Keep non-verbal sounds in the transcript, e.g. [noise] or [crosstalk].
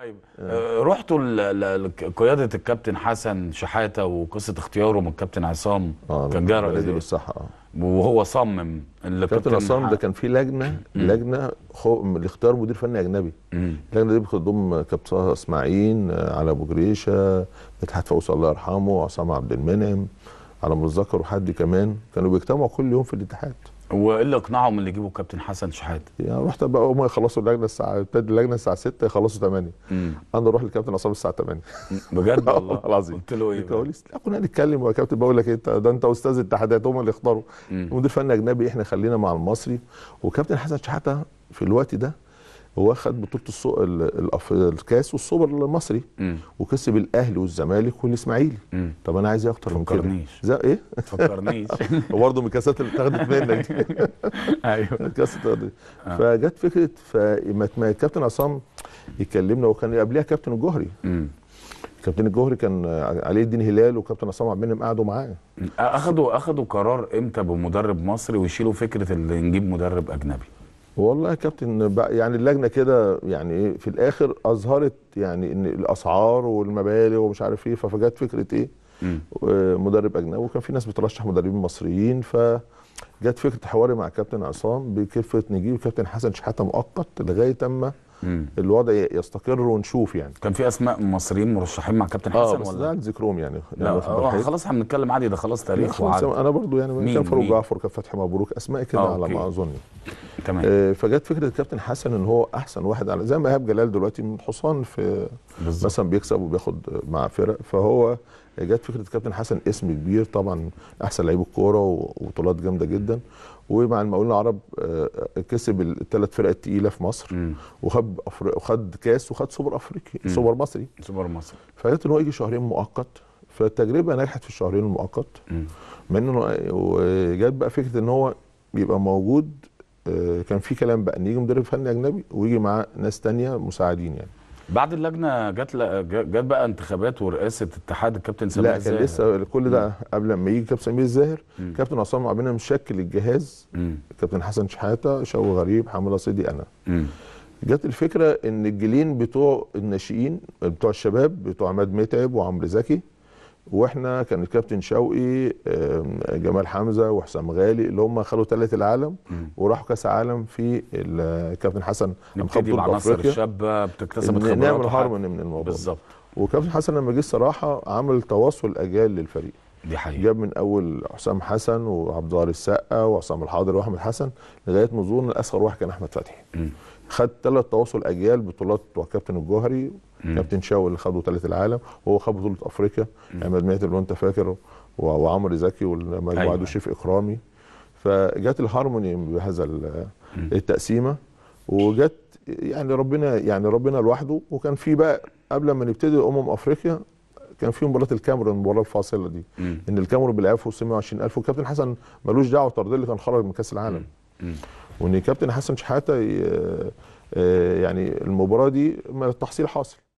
طيب آه. آه، رحتوا قياده الكابتن حسن شحاته وقصه اختياره من الكابتن عصام آه كان جاره رئيس الصحه اه وهو صمم الكابتن عصام ده كان في لجنه مم. لجنه خو... لاختيار مدير فني اجنبي مم. اللجنه دي بتضم كابتن اسماعيل آه، على ابو جريشه مدحت فوز الله يرحمه عصام عبد المنعم على ما اتذكر وحد كمان كانوا بيجتمعوا كل يوم في الاتحاد والا اقنعهم اللي يجيبوا الكابتن حسن شحاته؟ يعني رحت بقى هم يخلصوا اللجنه الساعه ابتدت اللجنه الساعه 6 يخلصوا 8 مم. انا اروح للكابتن عصام الساعه 8 بجد [laughs] والله العظيم قلت له ايه؟ قلت له لا كنا نتكلم يا كابتن بقول لك إيه، انت ده انت استاذ الاتحادات هم اللي اختاروا مدير فني اجنبي احنا خلينا مع المصري وكابتن حسن شحاته في الوقت ده هو خد بطوله السو... الكاس والسوبر المصري مم. وكسب الاهلي والزمالك والاسماعيلي طب انا عايز ايه اكتر من كده زي ايه فكرنيش [laughs] برضه من الكاسات اللي اتاخدت منك دي [laughs] ايوه الكاس آه. فجت فكره فما الكابتن عصام يكلمنا وكان قبليها كابتن الجهري كابتن الجهري كان علي الدين هلال وكابتن عصام عبد المنعم قعدوا معاه اخذوا اخذوا قرار امتى بمدرب مصري ويشيلوا فكره اللي نجيب مدرب اجنبي والله يا كابتن يعني اللجنه كده يعني ايه في الاخر اظهرت يعني ان الاسعار والمبالغ ومش عارف ايه ففجت فكره ايه آه، مدرب اجنبي وكان في ناس بترشح مدربين مصريين ف جت فكره حواري مع كابتن عصام بكفه نجيب كابتن حسن شحاته مؤقت لغايه اما الوضع يستقر ونشوف يعني كان في اسماء مصريين مرشحين مع كابتن حسن آه بس ولا لا ذكرهم يعني لا يعني خلاص احنا بنتكلم عادي ده خلاص تاريخ وعادي انا برضو يعني كان فاروق جعفر كان فتحي مبروك اسماء كده آه، على ما اظن تمام آه، فجت فكره الكابتن حسن ان هو احسن واحد على زي ما ايهاب جلال دلوقتي من حصان في بالزبط. مثلا بيكسب وبياخد مع فرق فهو جت فكره الكابتن حسن اسم كبير طبعا احسن لعيب الكوره وبطولات جامده جدا ومع المقاولين العرب آه، كسب الثلاث فرق الثقيله في مصر وخد وخد كاس وخد سوبر افريقي سوبر مصري سوبر مصري فجت ان هو يجي شهرين مؤقت فالتجربه نجحت في الشهرين المؤقت منه آه، وجت بقى فكره ان هو يبقى موجود آه، كان في كلام بقى ان يجي مدرب فني اجنبي ويجي معاه ناس تانية مساعدين يعني بعد اللجنه جت جت بقى انتخابات ورئاسه اتحاد الكابتن سمير الزاهر لا كان لسه كل ده قبل ما يجي كابتن سمير الزاهر كابتن عصام عبينا مشكل الجهاز كابتن حسن شحاته شو غريب حمد سيدي انا جت الفكره ان الجيلين بتوع الناشئين بتوع الشباب بتوع عماد متعب وعمرو زكي واحنا كان الكابتن شوقي جمال حمزه وحسام غالي اللي هم خدوا ثالث العالم وراحوا كاس عالم في الكابتن حسن نبتدي العناصر الشابه بتكتسب الخبرات نعمل هارموني من الموضوع بالظبط وكابتن حسن لما جه الصراحه عمل تواصل اجيال للفريق دي حقيقة جاب من اول حسام حسن وعبد الله السقا وعصام الحاضر واحمد حسن لغايه ما ظهورنا الاصغر واحد كان احمد فتحي خد ثلاث تواصل اجيال بطولات بتوع كابتن الجوهري كابتن شاو اللي خدوا ثالث العالم وهو خد بطوله افريقيا عماد مهدي لو انت فاكر وعمرو زكي والمجموعه أيوة. شيف اكرامي فجت الهارموني بهذا التقسيمه وجت يعني ربنا يعني ربنا لوحده وكان في بقى قبل ما نبتدي امم افريقيا كان في مباراه الكاميرون المباراه الفاصله دي مم. ان الكاميرون بيلعبوا 120000 والكابتن حسن ملوش دعوه طرد اللي كان خرج من كاس العالم مم. وان كابتن حسن شحاته آه، يعني المباراه دي من التحصيل حاصل